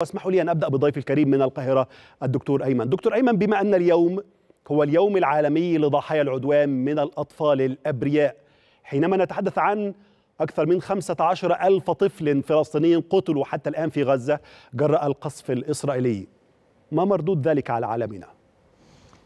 واسمحوا لي أن أبدأ بضيفي الكريم من القاهرة الدكتور أيمن دكتور أيمن بما أن اليوم هو اليوم العالمي لضحايا العدوان من الأطفال الأبرياء حينما نتحدث عن أكثر من 15 ألف طفل فلسطيني قتلوا حتى الآن في غزة جراء القصف الإسرائيلي ما مردود ذلك على عالمنا؟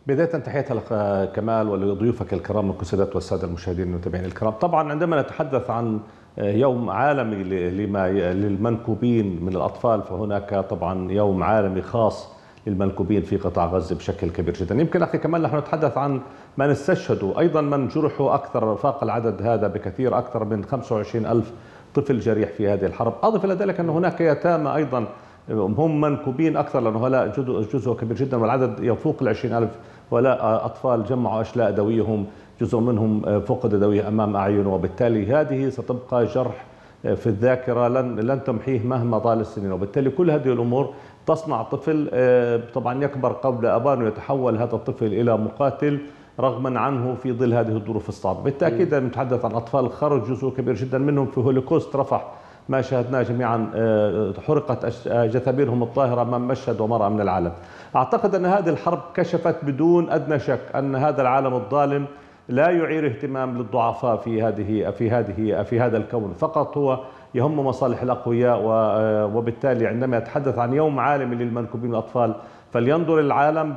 بداية تحية لك كمال ولضيوفك الكرام والكسادات والسادة المشاهدين المتابعين الكرام طبعا عندما نتحدث عن يوم عالمي لما للمنكوبين من الأطفال فهناك طبعا يوم عالمي خاص للمنكوبين في قطاع غزة بشكل كبير جدا يمكن أخي كمان نحن نتحدث عن من استشهدوا أيضا من جرحوا أكثر فاق العدد هذا بكثير أكثر من 25 ألف طفل جريح في هذه الحرب أضف إلى ذلك أن هناك يتامى أيضا هم منكوبين اكثر لانه هلا جزء كبير جدا والعدد يفوق ال 20000 ولا اطفال جمعوا اشلاء دويهم جزء منهم فقد دويه امام اعينه وبالتالي هذه ستبقى جرح في الذاكره لن لن تمحيه مهما طال السنين وبالتالي كل هذه الامور تصنع طفل آه، طبعا يكبر قبل ابان ويتحول هذا الطفل الى مقاتل رغما عنه في ظل هذه الظروف الصعبه بالتاكيد نتحدث عن اطفال خرج جزء كبير جدا منهم في هولوكوست رفح ما شاهدناه جميعا آه، حرقت آه، جثابينهم الطاهرة أمام مشهد ومرأة من العالم أعتقد أن هذه الحرب كشفت بدون أدنى شك أن هذا العالم الظالم لا يعير اهتمام للضعفاء في هذه في هذه في هذا الكون فقط هو يهم مصالح الاقوياء آه، وبالتالي عندما يتحدث عن يوم عالمي للمنكوبين الاطفال فلينظر العالم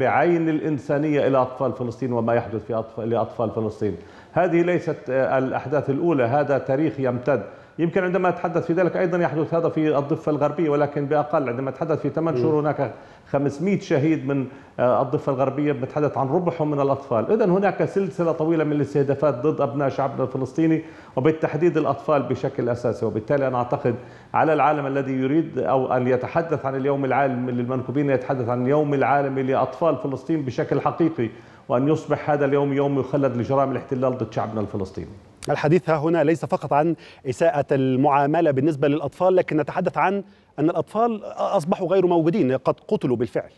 بعين الانسانيه الى اطفال فلسطين وما يحدث في أطفال لاطفال فلسطين هذه ليست الاحداث الاولى هذا تاريخ يمتد يمكن عندما أتحدث في ذلك أيضا يحدث هذا في الضفة الغربية ولكن بأقل عندما أتحدث في 8 شهور هناك 500 شهيد من آه، الضفة الغربية بنتحدث عن ربحهم من الأطفال إذا هناك سلسلة طويلة من الاستهدافات ضد أبناء شعبنا الفلسطيني وبالتحديد الأطفال بشكل أساسي وبالتالي أنا أعتقد على العالم الذي يريد أو أن يتحدث عن اليوم العالمي للمنكوبين يتحدث عن اليوم العالمي لأطفال فلسطين بشكل حقيقي وأن يصبح هذا اليوم يوم يخلد لجرائم الاحتلال ضد شعبنا الفلسطيني الحديث ها هنا ليس فقط عن إساءة المعاملة بالنسبة للأطفال لكن نتحدث عن أن الأطفال أصبحوا غير موجودين قد قتلوا بالفعل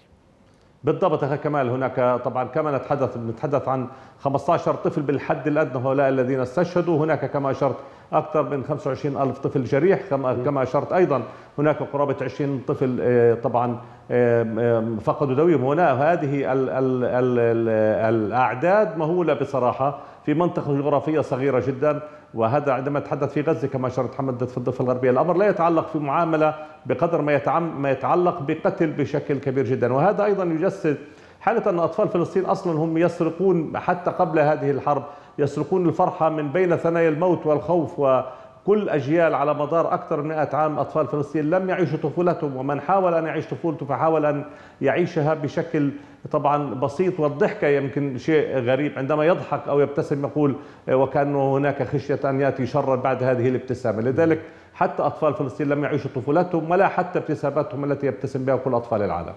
بالضبط اخي كمال هناك طبعا كما نتحدث نتحدث عن 15 طفل بالحد الادنى هؤلاء الذين استشهدوا هناك كما اشرت اكثر من 25 الف طفل جريح كما كما اشرت ايضا هناك قرابة 20 طفل آه، طبعا آه، فقدوا دويهم هنا هذه الأعداد مهولة بصراحة في منطقة جغرافية صغيرة جدا وهذا عندما أتحدث في غزة كما أشرت حمد في الضفة الغربية الأمر لا يتعلق في معاملة بقدر ما, يتعم ما يتعلق بقتل بشكل كبير جدا وهذا أيضا يجسد حالة أن أطفال فلسطين أصلا هم يسرقون حتى قبل هذه الحرب يسرقون الفرحة من بين ثنايا الموت والخوف و كل أجيال على مدار أكثر من 100 عام أطفال فلسطين لم يعيشوا طفولتهم ومن حاول أن يعيش طفولته فحاول أن يعيشها بشكل طبعا بسيط والضحكة يمكن شيء غريب عندما يضحك أو يبتسم يقول إيه، وكأنه هناك خشية أن يأتي شر بعد هذه الابتسامة لذلك حتى أطفال فلسطين لم يعيشوا طفولتهم ولا حتى ابتساماتهم التي يبتسم بها كل أطفال العالم